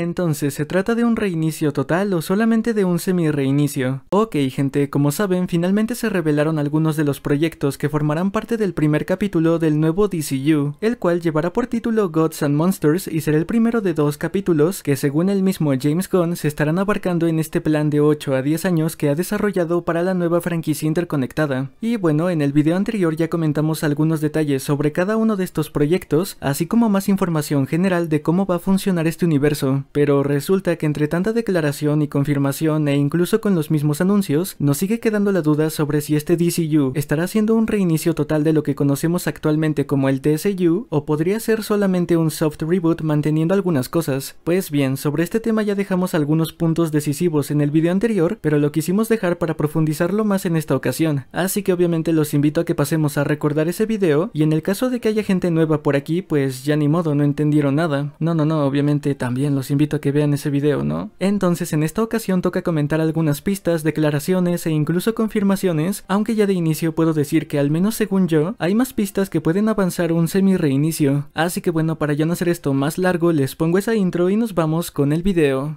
Entonces, ¿se trata de un reinicio total o solamente de un semi-reinicio? Ok gente, como saben, finalmente se revelaron algunos de los proyectos que formarán parte del primer capítulo del nuevo DCU, el cual llevará por título Gods and Monsters y será el primero de dos capítulos que según el mismo James Gunn se estarán abarcando en este plan de 8 a 10 años que ha desarrollado para la nueva franquicia interconectada. Y bueno, en el video anterior ya comentamos algunos detalles sobre cada uno de estos proyectos, así como más información general de cómo va a funcionar este universo pero resulta que entre tanta declaración y confirmación e incluso con los mismos anuncios, nos sigue quedando la duda sobre si este DCU estará siendo un reinicio total de lo que conocemos actualmente como el TSU o podría ser solamente un soft reboot manteniendo algunas cosas. Pues bien, sobre este tema ya dejamos algunos puntos decisivos en el video anterior, pero lo quisimos dejar para profundizarlo más en esta ocasión, así que obviamente los invito a que pasemos a recordar ese video y en el caso de que haya gente nueva por aquí, pues ya ni modo, no entendieron nada. No, no, no, obviamente también los invito a que vean ese video, ¿no? Entonces en esta ocasión toca comentar algunas pistas, declaraciones e incluso confirmaciones, aunque ya de inicio puedo decir que al menos según yo, hay más pistas que pueden avanzar un semi reinicio. Así que bueno, para ya no hacer esto más largo, les pongo esa intro y nos vamos con el video.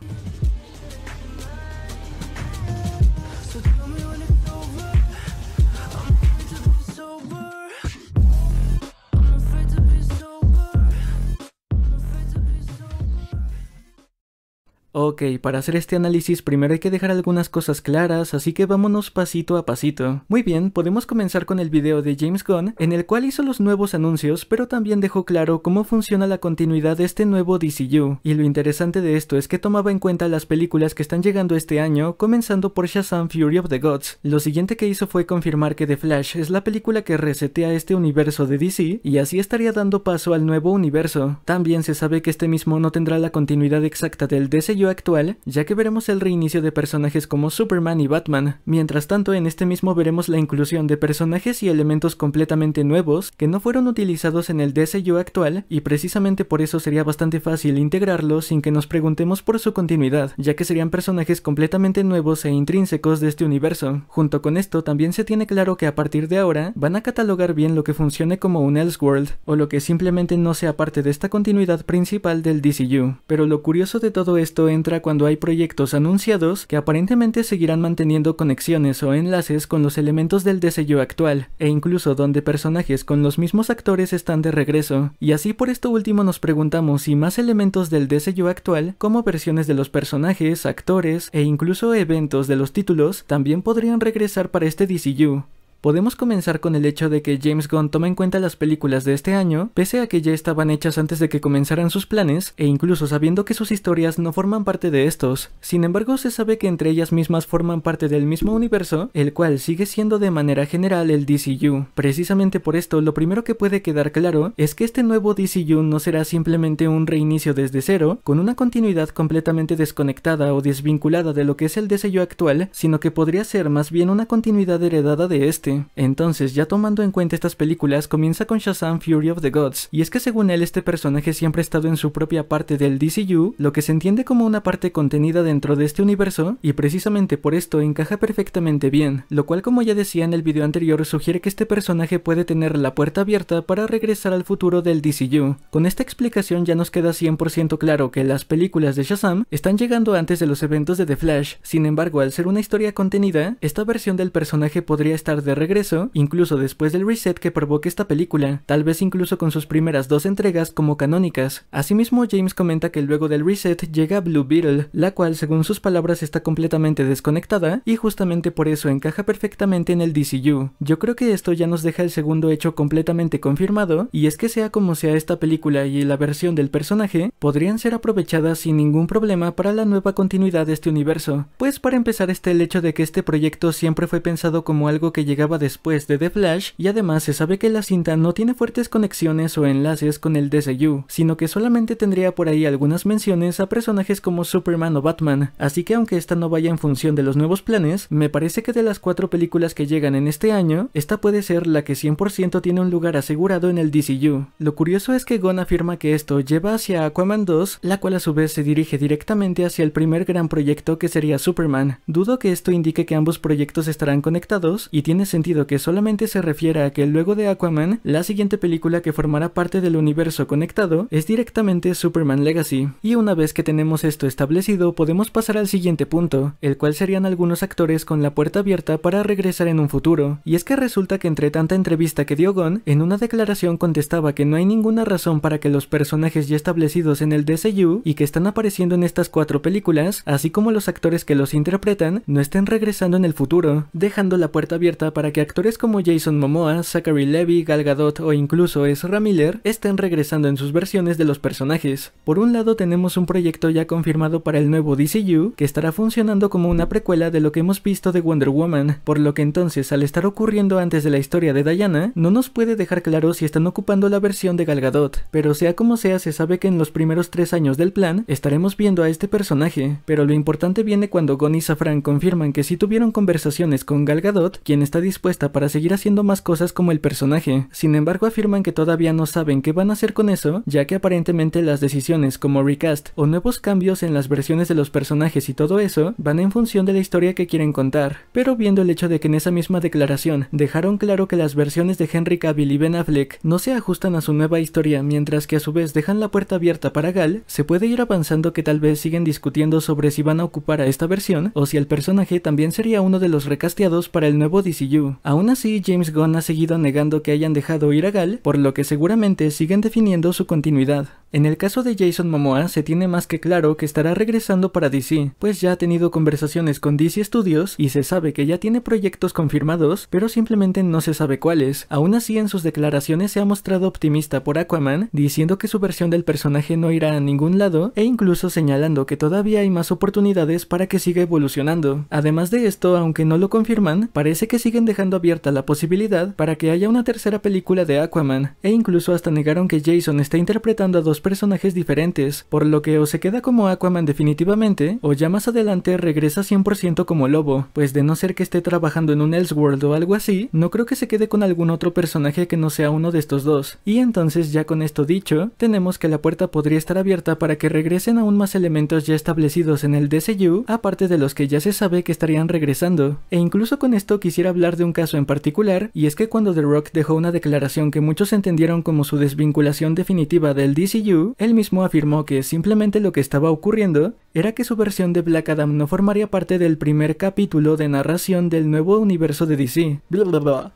Ok, para hacer este análisis primero hay que dejar algunas cosas claras, así que vámonos pasito a pasito. Muy bien, podemos comenzar con el video de James Gunn, en el cual hizo los nuevos anuncios, pero también dejó claro cómo funciona la continuidad de este nuevo DCU. Y lo interesante de esto es que tomaba en cuenta las películas que están llegando este año, comenzando por Shazam Fury of the Gods. Lo siguiente que hizo fue confirmar que The Flash es la película que resetea este universo de DC, y así estaría dando paso al nuevo universo. También se sabe que este mismo no tendrá la continuidad exacta del DCU, actual, ya que veremos el reinicio de personajes como Superman y Batman. Mientras tanto, en este mismo veremos la inclusión de personajes y elementos completamente nuevos que no fueron utilizados en el DCU actual y precisamente por eso sería bastante fácil integrarlo sin que nos preguntemos por su continuidad, ya que serían personajes completamente nuevos e intrínsecos de este universo. Junto con esto, también se tiene claro que a partir de ahora van a catalogar bien lo que funcione como un Elseworld o lo que simplemente no sea parte de esta continuidad principal del DCU. Pero lo curioso de todo esto entra cuando hay proyectos anunciados que aparentemente seguirán manteniendo conexiones o enlaces con los elementos del DCU actual, e incluso donde personajes con los mismos actores están de regreso. Y así por esto último nos preguntamos si más elementos del DCU actual, como versiones de los personajes, actores e incluso eventos de los títulos, también podrían regresar para este DCU. Podemos comenzar con el hecho de que James Gunn toma en cuenta las películas de este año, pese a que ya estaban hechas antes de que comenzaran sus planes, e incluso sabiendo que sus historias no forman parte de estos. Sin embargo, se sabe que entre ellas mismas forman parte del mismo universo, el cual sigue siendo de manera general el DCU. Precisamente por esto, lo primero que puede quedar claro es que este nuevo DCU no será simplemente un reinicio desde cero, con una continuidad completamente desconectada o desvinculada de lo que es el DCU actual, sino que podría ser más bien una continuidad heredada de este entonces, ya tomando en cuenta estas películas, comienza con Shazam Fury of the Gods, y es que según él este personaje siempre ha estado en su propia parte del DCU, lo que se entiende como una parte contenida dentro de este universo, y precisamente por esto encaja perfectamente bien, lo cual como ya decía en el video anterior sugiere que este personaje puede tener la puerta abierta para regresar al futuro del DCU. Con esta explicación ya nos queda 100% claro que las películas de Shazam están llegando antes de los eventos de The Flash, sin embargo al ser una historia contenida, esta versión del personaje podría estar de regreso, incluso después del reset que provoque esta película, tal vez incluso con sus primeras dos entregas como canónicas. Asimismo, James comenta que luego del reset llega Blue Beetle, la cual según sus palabras está completamente desconectada y justamente por eso encaja perfectamente en el DCU. Yo creo que esto ya nos deja el segundo hecho completamente confirmado y es que sea como sea esta película y la versión del personaje podrían ser aprovechadas sin ningún problema para la nueva continuidad de este universo. Pues para empezar está el hecho de que este proyecto siempre fue pensado como algo que llegaba después de The Flash y además se sabe que la cinta no tiene fuertes conexiones o enlaces con el DCU, sino que solamente tendría por ahí algunas menciones a personajes como Superman o Batman, así que aunque esta no vaya en función de los nuevos planes, me parece que de las cuatro películas que llegan en este año, esta puede ser la que 100% tiene un lugar asegurado en el DCU. Lo curioso es que Gon afirma que esto lleva hacia Aquaman 2, la cual a su vez se dirige directamente hacia el primer gran proyecto que sería Superman. Dudo que esto indique que ambos proyectos estarán conectados y tiene sentido sentido que solamente se refiere a que luego de Aquaman, la siguiente película que formará parte del universo conectado es directamente Superman Legacy. Y una vez que tenemos esto establecido, podemos pasar al siguiente punto, el cual serían algunos actores con la puerta abierta para regresar en un futuro. Y es que resulta que entre tanta entrevista que dio Gon, en una declaración contestaba que no hay ninguna razón para que los personajes ya establecidos en el DCU y que están apareciendo en estas cuatro películas, así como los actores que los interpretan, no estén regresando en el futuro, dejando la puerta abierta para que actores como Jason Momoa, Zachary Levy, Gal Gadot o incluso Ezra Miller estén regresando en sus versiones de los personajes. Por un lado tenemos un proyecto ya confirmado para el nuevo DCU, que estará funcionando como una precuela de lo que hemos visto de Wonder Woman, por lo que entonces al estar ocurriendo antes de la historia de Diana, no nos puede dejar claro si están ocupando la versión de Gal Gadot, pero sea como sea se sabe que en los primeros tres años del plan estaremos viendo a este personaje, pero lo importante viene cuando Gon y Safran confirman que si tuvieron conversaciones con Gal Gadot, quien está dispuesto, para seguir haciendo más cosas como el personaje. Sin embargo, afirman que todavía no saben qué van a hacer con eso, ya que aparentemente las decisiones como recast o nuevos cambios en las versiones de los personajes y todo eso van en función de la historia que quieren contar. Pero viendo el hecho de que en esa misma declaración dejaron claro que las versiones de Henry Cavill y Ben Affleck no se ajustan a su nueva historia, mientras que a su vez dejan la puerta abierta para Gal, se puede ir avanzando que tal vez siguen discutiendo sobre si van a ocupar a esta versión o si el personaje también sería uno de los recasteados para el nuevo DCU. Aún así, James Gunn ha seguido negando que hayan dejado ir a Gal, por lo que seguramente siguen definiendo su continuidad. En el caso de Jason Momoa se tiene más que claro que estará regresando para DC, pues ya ha tenido conversaciones con DC Studios y se sabe que ya tiene proyectos confirmados, pero simplemente no se sabe cuáles. Aún así en sus declaraciones se ha mostrado optimista por Aquaman, diciendo que su versión del personaje no irá a ningún lado e incluso señalando que todavía hay más oportunidades para que siga evolucionando. Además de esto, aunque no lo confirman, parece que siguen dejando abierta la posibilidad para que haya una tercera película de Aquaman, e incluso hasta negaron que Jason está interpretando a dos personajes diferentes, por lo que o se queda como Aquaman definitivamente, o ya más adelante regresa 100% como Lobo, pues de no ser que esté trabajando en un Elseworld o algo así, no creo que se quede con algún otro personaje que no sea uno de estos dos. Y entonces ya con esto dicho, tenemos que la puerta podría estar abierta para que regresen aún más elementos ya establecidos en el DCU, aparte de los que ya se sabe que estarían regresando. E incluso con esto quisiera hablar de un caso en particular, y es que cuando The Rock dejó una declaración que muchos entendieron como su desvinculación definitiva del DCU, él mismo afirmó que simplemente lo que estaba ocurriendo era que su versión de Black Adam no formaría parte del primer capítulo de narración del nuevo universo de DC.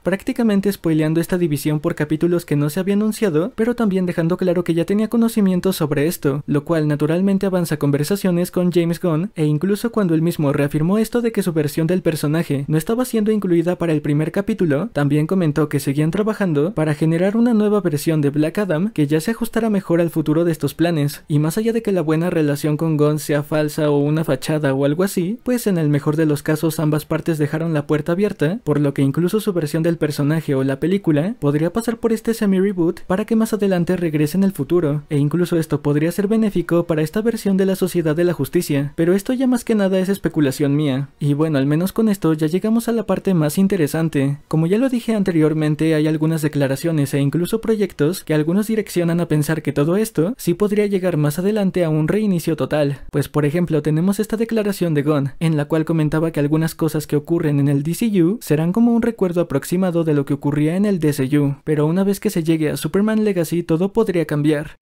Prácticamente spoileando esta división por capítulos que no se había anunciado, pero también dejando claro que ya tenía conocimiento sobre esto, lo cual naturalmente avanza conversaciones con James Gunn e incluso cuando él mismo reafirmó esto de que su versión del personaje no estaba siendo incluida para el primer capítulo, también comentó que seguían trabajando para generar una nueva versión de Black Adam que ya se ajustara mejor al futuro de estos planes, y más allá de que la buena relación con Gon sea falsa o una fachada o algo así, pues en el mejor de los casos ambas partes dejaron la puerta abierta, por lo que incluso su versión del personaje o la película podría pasar por este semi-reboot para que más adelante regrese en el futuro, e incluso esto podría ser benéfico para esta versión de la Sociedad de la Justicia, pero esto ya más que nada es especulación mía. Y bueno, al menos con esto ya llegamos a la parte más interesante. Como ya lo dije anteriormente, hay algunas declaraciones e incluso proyectos que algunos direccionan a pensar que todo esto si sí podría llegar más adelante a un reinicio total, pues por ejemplo tenemos esta declaración de Gon, en la cual comentaba que algunas cosas que ocurren en el DCU serán como un recuerdo aproximado de lo que ocurría en el DCU, pero una vez que se llegue a Superman Legacy todo podría cambiar,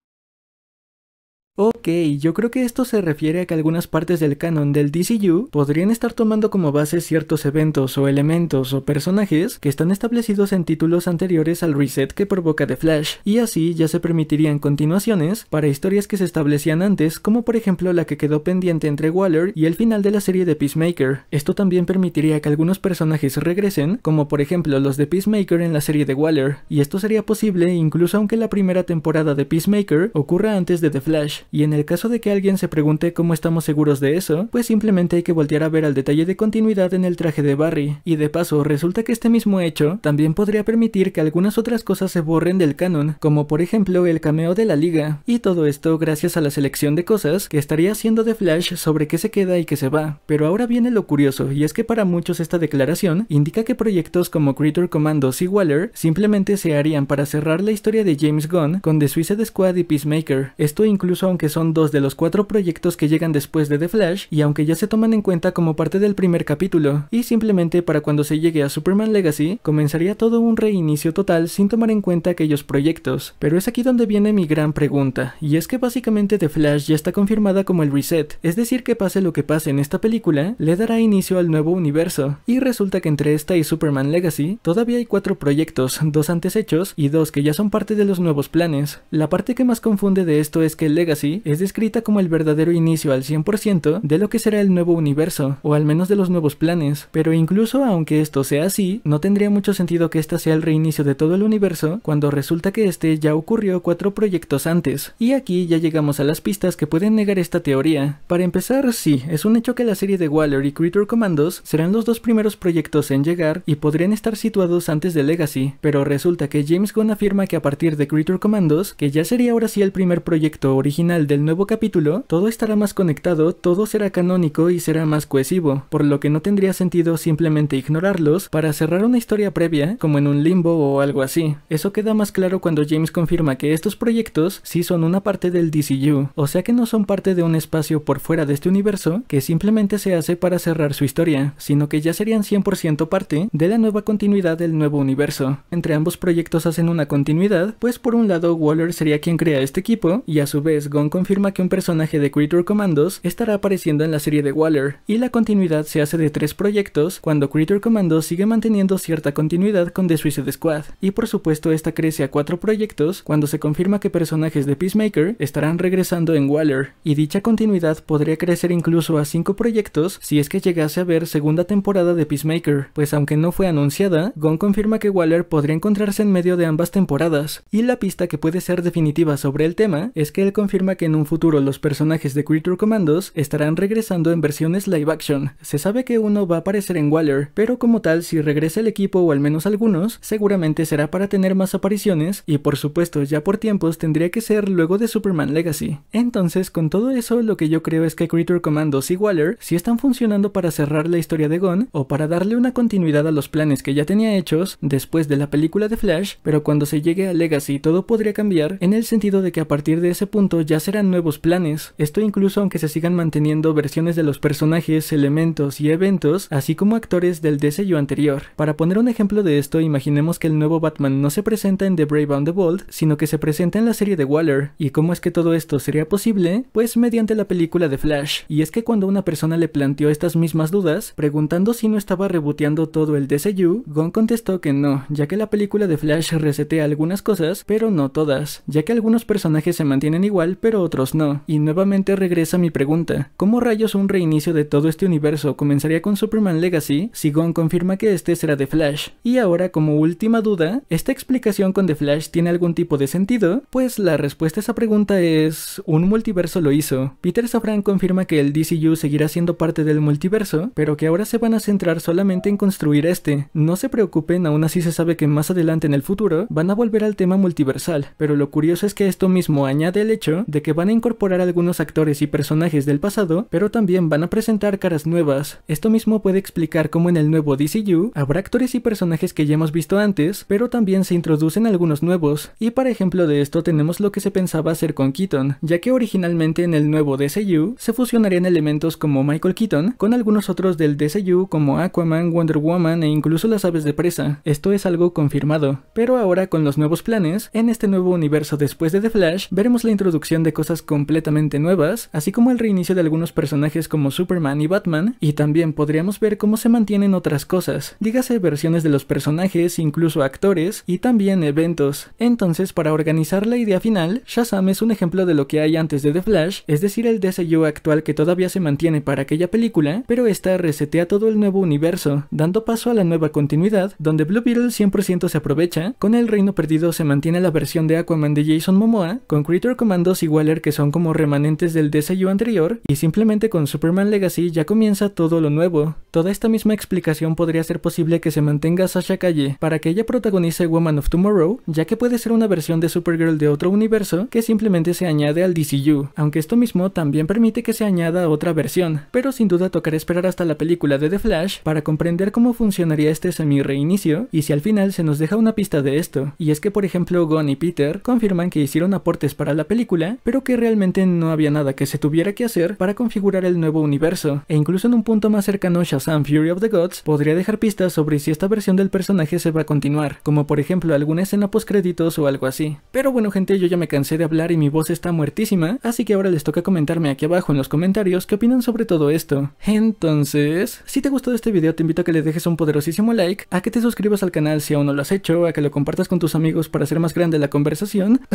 Ok, yo creo que esto se refiere a que algunas partes del canon del DCU podrían estar tomando como base ciertos eventos o elementos o personajes que están establecidos en títulos anteriores al reset que provoca The Flash, y así ya se permitirían continuaciones para historias que se establecían antes, como por ejemplo la que quedó pendiente entre Waller y el final de la serie de Peacemaker. Esto también permitiría que algunos personajes regresen, como por ejemplo los de Peacemaker en la serie de Waller, y esto sería posible incluso aunque la primera temporada de Peacemaker ocurra antes de The Flash y en el caso de que alguien se pregunte cómo estamos seguros de eso, pues simplemente hay que voltear a ver al detalle de continuidad en el traje de Barry, y de paso resulta que este mismo hecho también podría permitir que algunas otras cosas se borren del canon, como por ejemplo el cameo de la liga, y todo esto gracias a la selección de cosas que estaría haciendo de Flash sobre qué se queda y qué se va. Pero ahora viene lo curioso, y es que para muchos esta declaración indica que proyectos como Creature Commandos y Waller simplemente se harían para cerrar la historia de James Gunn con The Suicide Squad y Peacemaker, esto incluso aunque que son dos de los cuatro proyectos que llegan después de The Flash y aunque ya se toman en cuenta como parte del primer capítulo, y simplemente para cuando se llegue a Superman Legacy, comenzaría todo un reinicio total sin tomar en cuenta aquellos proyectos. Pero es aquí donde viene mi gran pregunta, y es que básicamente The Flash ya está confirmada como el reset, es decir que pase lo que pase en esta película, le dará inicio al nuevo universo, y resulta que entre esta y Superman Legacy todavía hay cuatro proyectos, dos antes hechos y dos que ya son parte de los nuevos planes. La parte que más confunde de esto es que Legacy es descrita como el verdadero inicio al 100% de lo que será el nuevo universo, o al menos de los nuevos planes, pero incluso aunque esto sea así, no tendría mucho sentido que esta sea el reinicio de todo el universo cuando resulta que este ya ocurrió cuatro proyectos antes, y aquí ya llegamos a las pistas que pueden negar esta teoría. Para empezar, sí, es un hecho que la serie de Waller y Creature Commandos serán los dos primeros proyectos en llegar y podrían estar situados antes de Legacy, pero resulta que James Gunn afirma que a partir de Creature Commandos, que ya sería ahora sí el primer proyecto original del nuevo capítulo, todo estará más conectado, todo será canónico y será más cohesivo, por lo que no tendría sentido simplemente ignorarlos para cerrar una historia previa, como en un limbo o algo así. Eso queda más claro cuando James confirma que estos proyectos sí son una parte del DCU, o sea que no son parte de un espacio por fuera de este universo que simplemente se hace para cerrar su historia, sino que ya serían 100% parte de la nueva continuidad del nuevo universo. Entre ambos proyectos hacen una continuidad, pues por un lado Waller sería quien crea este equipo y a su vez confirma que un personaje de Creature Commandos estará apareciendo en la serie de Waller, y la continuidad se hace de tres proyectos cuando Creature Commandos sigue manteniendo cierta continuidad con The Suicide Squad, y por supuesto esta crece a cuatro proyectos cuando se confirma que personajes de Peacemaker estarán regresando en Waller, y dicha continuidad podría crecer incluso a cinco proyectos si es que llegase a ver segunda temporada de Peacemaker, pues aunque no fue anunciada, Gon confirma que Waller podría encontrarse en medio de ambas temporadas, y la pista que puede ser definitiva sobre el tema es que él confirma que en un futuro los personajes de Creature Commandos estarán regresando en versiones live action. Se sabe que uno va a aparecer en Waller, pero como tal si regresa el equipo o al menos algunos, seguramente será para tener más apariciones y por supuesto ya por tiempos tendría que ser luego de Superman Legacy. Entonces con todo eso lo que yo creo es que Creature Commandos y Waller si están funcionando para cerrar la historia de Gon o para darle una continuidad a los planes que ya tenía hechos después de la película de Flash, pero cuando se llegue a Legacy todo podría cambiar en el sentido de que a partir de ese punto ya serán nuevos planes, esto incluso aunque se sigan manteniendo versiones de los personajes, elementos y eventos, así como actores del DCU anterior. Para poner un ejemplo de esto, imaginemos que el nuevo Batman no se presenta en The Brave and the Bold, sino que se presenta en la serie de Waller. ¿Y cómo es que todo esto sería posible? Pues mediante la película de Flash. Y es que cuando una persona le planteó estas mismas dudas, preguntando si no estaba reboteando todo el DCU, Gon contestó que no, ya que la película de Flash resetea algunas cosas, pero no todas, ya que algunos personajes se mantienen igual, pero pero otros no. Y nuevamente regresa mi pregunta, ¿cómo rayos un reinicio de todo este universo comenzaría con Superman Legacy si Gon confirma que este será de Flash? Y ahora como última duda, ¿esta explicación con The Flash tiene algún tipo de sentido? Pues la respuesta a esa pregunta es, un multiverso lo hizo. Peter Safran confirma que el DCU seguirá siendo parte del multiverso, pero que ahora se van a centrar solamente en construir este. No se preocupen, aún así se sabe que más adelante en el futuro van a volver al tema multiversal, pero lo curioso es que esto mismo añade el hecho de que van a incorporar algunos actores y personajes del pasado, pero también van a presentar caras nuevas. Esto mismo puede explicar cómo en el nuevo DCU habrá actores y personajes que ya hemos visto antes, pero también se introducen algunos nuevos, y para ejemplo de esto tenemos lo que se pensaba hacer con Keaton, ya que originalmente en el nuevo DCU se fusionarían elementos como Michael Keaton con algunos otros del DCU como Aquaman, Wonder Woman e incluso las aves de presa. Esto es algo confirmado, pero ahora con los nuevos planes, en este nuevo universo después de The Flash, veremos la introducción de cosas completamente nuevas, así como el reinicio de algunos personajes como Superman y Batman, y también podríamos ver cómo se mantienen otras cosas, dígase versiones de los personajes, incluso actores, y también eventos. Entonces, para organizar la idea final, Shazam es un ejemplo de lo que hay antes de The Flash, es decir, el DCU actual que todavía se mantiene para aquella película, pero esta resetea todo el nuevo universo, dando paso a la nueva continuidad, donde Blue Beetle 100% se aprovecha, con el Reino Perdido se mantiene la versión de Aquaman de Jason Momoa, con Creator Commandos y Waller que son como remanentes del DCU anterior y simplemente con Superman Legacy ya comienza todo lo nuevo. Toda esta misma explicación podría ser posible que se mantenga Sasha Calle para que ella protagonice Woman of Tomorrow, ya que puede ser una versión de Supergirl de otro universo que simplemente se añade al DCU, aunque esto mismo también permite que se añada otra versión, pero sin duda tocará esperar hasta la película de The Flash para comprender cómo funcionaría este semi-reinicio y si al final se nos deja una pista de esto, y es que por ejemplo Gon y Peter confirman que hicieron aportes para la película pero que realmente no había nada que se tuviera que hacer para configurar el nuevo universo, e incluso en un punto más cercano Shazam Fury of the Gods podría dejar pistas sobre si esta versión del personaje se va a continuar, como por ejemplo alguna escena post créditos o algo así. Pero bueno gente, yo ya me cansé de hablar y mi voz está muertísima, así que ahora les toca comentarme aquí abajo en los comentarios qué opinan sobre todo esto. Entonces, si te gustó este video te invito a que le dejes un poderosísimo like, a que te suscribas al canal si aún no lo has hecho, a que lo compartas con tus amigos para hacer más grande la conversación.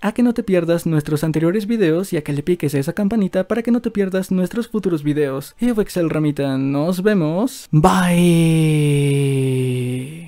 a que no te pierdas nuestros anteriores videos y a que le piques a esa campanita para que no te pierdas nuestros futuros videos. Y Excel Ramita, nos vemos. Bye.